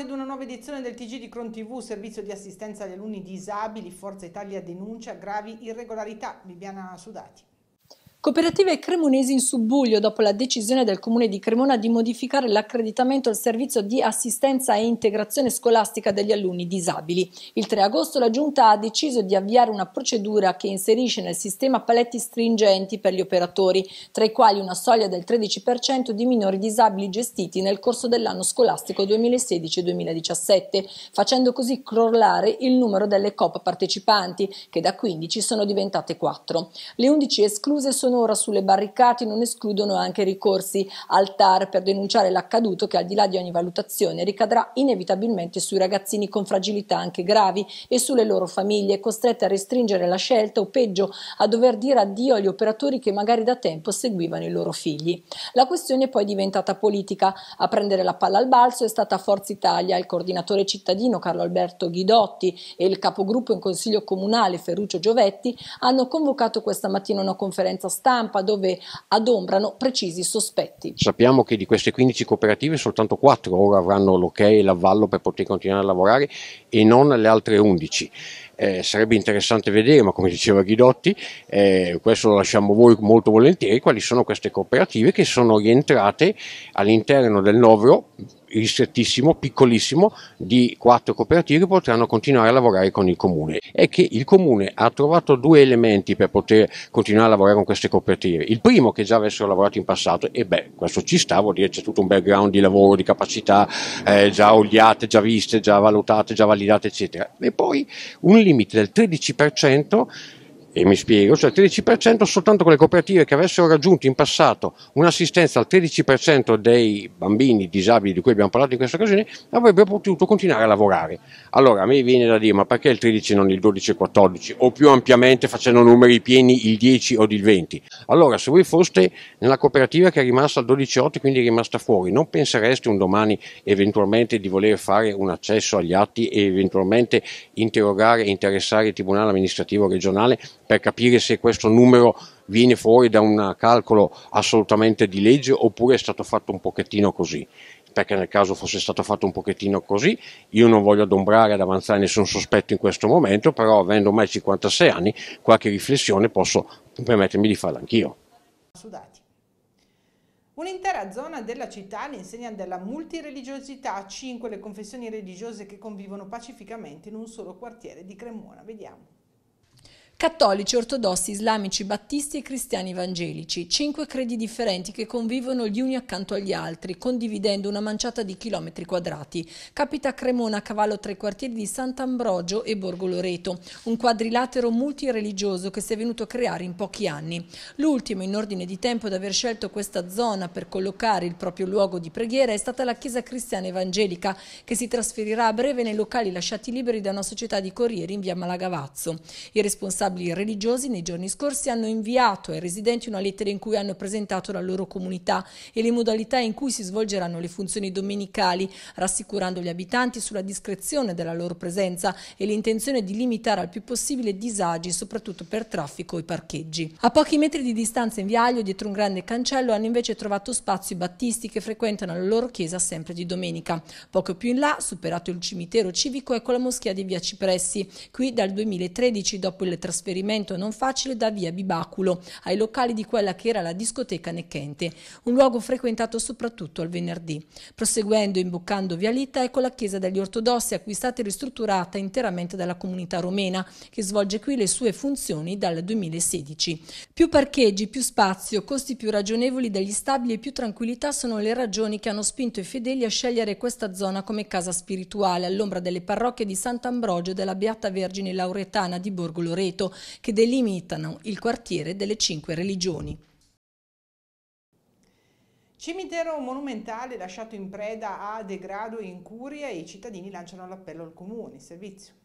Bentrovati ad una nuova edizione del TG di Cron TV, servizio di assistenza agli alunni disabili. Forza Italia denuncia gravi irregolarità. Bibiana Sudati. Cooperative cremonesi in subbuglio dopo la decisione del Comune di Cremona di modificare l'accreditamento al servizio di assistenza e integrazione scolastica degli alunni disabili. Il 3 agosto la Giunta ha deciso di avviare una procedura che inserisce nel sistema paletti stringenti per gli operatori, tra i quali una soglia del 13% di minori disabili gestiti nel corso dell'anno scolastico 2016-2017, facendo così crollare il numero delle COP partecipanti, che da 15 sono diventate 4. Le 11 escluse sono ora sulle barricate non escludono anche ricorsi al TAR per denunciare l'accaduto che al di là di ogni valutazione ricadrà inevitabilmente sui ragazzini con fragilità anche gravi e sulle loro famiglie costrette a restringere la scelta o peggio a dover dire addio agli operatori che magari da tempo seguivano i loro figli. La questione è poi diventata politica. A prendere la palla al balzo è stata Forza Italia, il coordinatore cittadino Carlo Alberto Ghidotti e il capogruppo in consiglio comunale Ferruccio Giovetti hanno convocato questa mattina una conferenza stampa stampa dove adombrano precisi sospetti. Sappiamo che di queste 15 cooperative soltanto 4 ora avranno l'ok e l'avallo per poter continuare a lavorare e non le altre 11 eh, sarebbe interessante vedere, ma come diceva Ghidotti, eh, questo lo lasciamo voi molto volentieri, quali sono queste cooperative che sono rientrate all'interno del novero ristrettissimo, piccolissimo, di quattro cooperative che potranno continuare a lavorare con il comune. È che il comune ha trovato due elementi per poter continuare a lavorare con queste cooperative. Il primo che già avessero lavorato in passato, e beh, questo ci sta, vuol dire c'è tutto un background di lavoro, di capacità eh, già oliate, già viste, già valutate, già validate, eccetera. E poi un limite del 13% e mi spiego, cioè il 13% soltanto quelle cooperative che avessero raggiunto in passato un'assistenza al 13% dei bambini disabili di cui abbiamo parlato in questa occasione avrebbero potuto continuare a lavorare. Allora a me viene da dire ma perché il 13 non il 12 e il 14 o più ampiamente facendo numeri pieni il 10 o il 20? Allora se voi foste nella cooperativa che è rimasta al 12-8 quindi è rimasta fuori non pensereste un domani eventualmente di voler fare un accesso agli atti e eventualmente interrogare e interessare il Tribunale amministrativo regionale per capire se questo numero viene fuori da un calcolo assolutamente di legge oppure è stato fatto un pochettino così perché nel caso fosse stato fatto un pochettino così, io non voglio adombrare ad avanzare nessun sospetto in questo momento, però avendo ormai 56 anni, qualche riflessione posso permettermi di farla anch'io. Sudati. Un'intera zona della città all'insegna della multireligiosità, cinque le confessioni religiose che convivono pacificamente in un solo quartiere di Cremona. Vediamo cattolici, ortodossi, islamici, battisti e cristiani evangelici, cinque credi differenti che convivono gli uni accanto agli altri, condividendo una manciata di chilometri quadrati. Capita a Cremona a cavallo tra i quartieri di Sant'Ambrogio e Borgo Loreto, un quadrilatero multireligioso che si è venuto a creare in pochi anni. L'ultimo in ordine di tempo ad aver scelto questa zona per collocare il proprio luogo di preghiera è stata la Chiesa Cristiana Evangelica, che si trasferirà a breve nei locali lasciati liberi da una società di corrieri in via Malagavazzo. Il responsabile responsabili religiosi nei giorni scorsi hanno inviato ai residenti una lettera in cui hanno presentato la loro comunità e le modalità in cui si svolgeranno le funzioni domenicali, rassicurando gli abitanti sulla discrezione della loro presenza e l'intenzione di limitare al più possibile disagi, soprattutto per traffico e parcheggi. A pochi metri di distanza in viaglio, dietro un grande cancello, hanno invece trovato spazio i battisti che frequentano la loro chiesa sempre di domenica. Poco più in là, superato il cimitero civico, ecco la moschea di Via Cipressi. Qui dal 2013, dopo il trasferimento trasferimento non facile da via Bibaculo ai locali di quella che era la discoteca Necchente, un luogo frequentato soprattutto al venerdì. Proseguendo imboccando via Litta, ecco la chiesa degli ortodossi acquistata e ristrutturata interamente dalla comunità romena, che svolge qui le sue funzioni dal 2016. Più parcheggi, più spazio, costi più ragionevoli degli stabili e più tranquillità sono le ragioni che hanno spinto i fedeli a scegliere questa zona come casa spirituale all'ombra delle parrocchie di Sant'Ambrogio e della Beata Vergine Lauretana di Borgo Loreto, che delimitano il quartiere delle cinque religioni. Cimitero monumentale lasciato in preda a degrado e incuria e i cittadini lanciano l'appello al comune, servizio.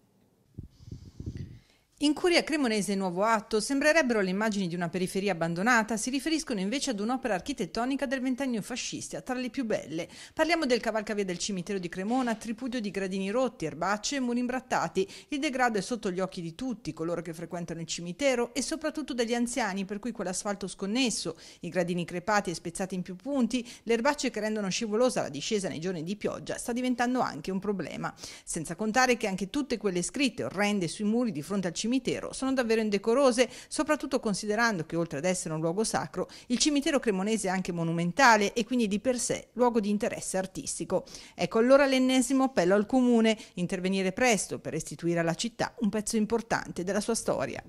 In Curia Cremonese Nuovo Atto sembrerebbero le immagini di una periferia abbandonata, si riferiscono invece ad un'opera architettonica del ventennio fascista, tra le più belle. Parliamo del cavalcavia del cimitero di Cremona, tripudio di gradini rotti, erbacce e muri imbrattati. Il degrado è sotto gli occhi di tutti, coloro che frequentano il cimitero e soprattutto degli anziani, per cui quell'asfalto sconnesso, i gradini crepati e spezzati in più punti, le erbacce che rendono scivolosa la discesa nei giorni di pioggia, sta diventando anche un problema. Senza contare che anche tutte quelle scritte orrende sui muri di fronte al cimitero cimitero sono davvero indecorose, soprattutto considerando che oltre ad essere un luogo sacro, il cimitero cremonese è anche monumentale e quindi di per sé luogo di interesse artistico. Ecco allora l'ennesimo appello al comune, intervenire presto per restituire alla città un pezzo importante della sua storia.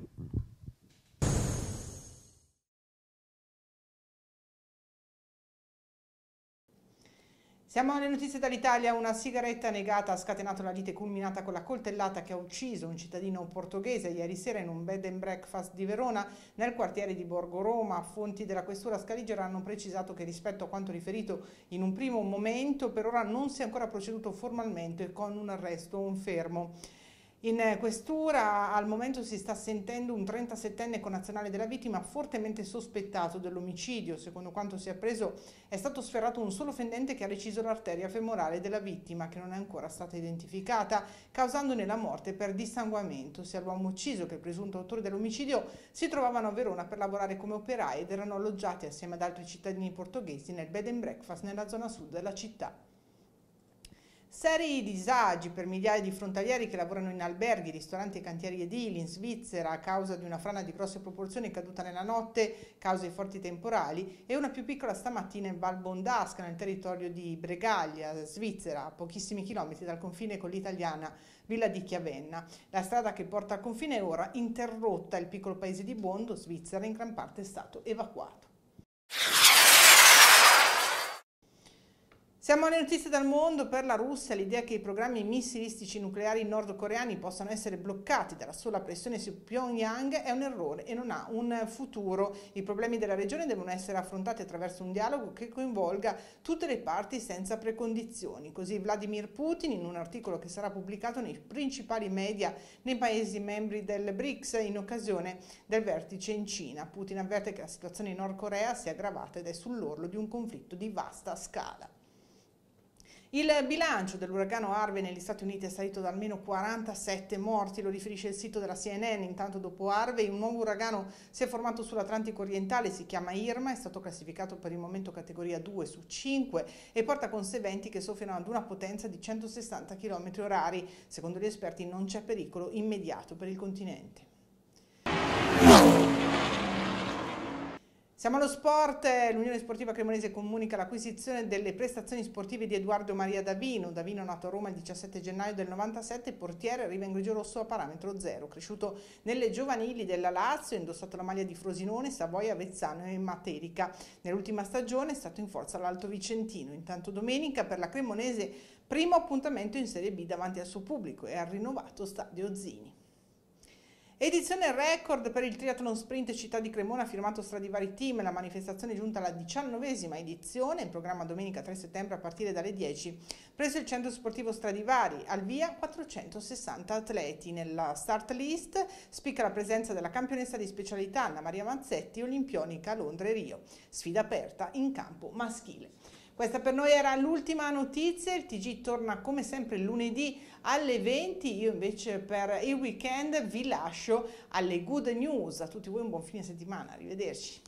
Siamo alle notizie dall'Italia, una sigaretta negata ha scatenato la lite culminata con la coltellata che ha ucciso un cittadino portoghese ieri sera in un bed and breakfast di Verona nel quartiere di Borgo Roma. Fonti della questura scaligera hanno precisato che rispetto a quanto riferito in un primo momento per ora non si è ancora proceduto formalmente con un arresto o un fermo. In eh, questura al momento si sta sentendo un 37enne connazionale della vittima fortemente sospettato dell'omicidio. Secondo quanto si è appreso è stato sferrato un solo fendente che ha reciso l'arteria femorale della vittima che non è ancora stata identificata causandone la morte per dissanguamento. Sia l'uomo ucciso che il presunto autore dell'omicidio si trovavano a Verona per lavorare come operai ed erano alloggiati assieme ad altri cittadini portoghesi nel bed and breakfast nella zona sud della città. Seri disagi per migliaia di frontalieri che lavorano in alberghi, ristoranti e cantieri edili in Svizzera a causa di una frana di grosse proporzioni caduta nella notte, causa i forti temporali, e una più piccola stamattina in Val Bondasca, nel territorio di Bregaglia, Svizzera, a pochissimi chilometri dal confine con l'italiana Villa di Chiavenna. La strada che porta al confine è ora interrotta, il piccolo paese di Bondo, Svizzera, in gran parte è stato evacuato. Siamo alle notizie dal mondo per la Russia, l'idea che i programmi missilistici nucleari nordcoreani possano essere bloccati dalla sola pressione su Pyongyang è un errore e non ha un futuro. I problemi della regione devono essere affrontati attraverso un dialogo che coinvolga tutte le parti senza precondizioni. Così Vladimir Putin, in un articolo che sarà pubblicato nei principali media nei paesi membri del BRICS in occasione del vertice in Cina, Putin avverte che la situazione in Nord Corea si è aggravata ed è sull'orlo di un conflitto di vasta scala. Il bilancio dell'uragano Harvey negli Stati Uniti è salito da almeno 47 morti, lo riferisce il sito della CNN. Intanto dopo Harvey un nuovo uragano si è formato sull'Atlantico orientale, si chiama Irma, è stato classificato per il momento categoria 2 su 5 e porta con sé venti che soffiano ad una potenza di 160 km orari. Secondo gli esperti non c'è pericolo immediato per il continente. Siamo allo sport, l'Unione Sportiva Cremonese comunica l'acquisizione delle prestazioni sportive di Edoardo Maria Davino, Davino nato a Roma il 17 gennaio del 97, portiere, arriva in grigio rosso a parametro zero, cresciuto nelle giovanili della Lazio, indossato la maglia di Frosinone, Savoia, Vezzano e Materica. Nell'ultima stagione è stato in forza all'Alto Vicentino, intanto domenica per la Cremonese primo appuntamento in Serie B davanti al suo pubblico e al rinnovato Stadio Zini. Edizione record per il triathlon sprint città di Cremona firmato Stradivari Team, la manifestazione è giunta alla diciannovesima edizione, in programma domenica 3 settembre a partire dalle 10, presso il centro sportivo Stradivari, al via 460 atleti. Nella start list spicca la presenza della campionessa di specialità Anna Maria Manzetti, olimpionica a Londra e Rio, sfida aperta in campo maschile. Questa per noi era l'ultima notizia, il TG torna come sempre lunedì alle 20, io invece per il weekend vi lascio alle good news, a tutti voi un buon fine settimana, arrivederci.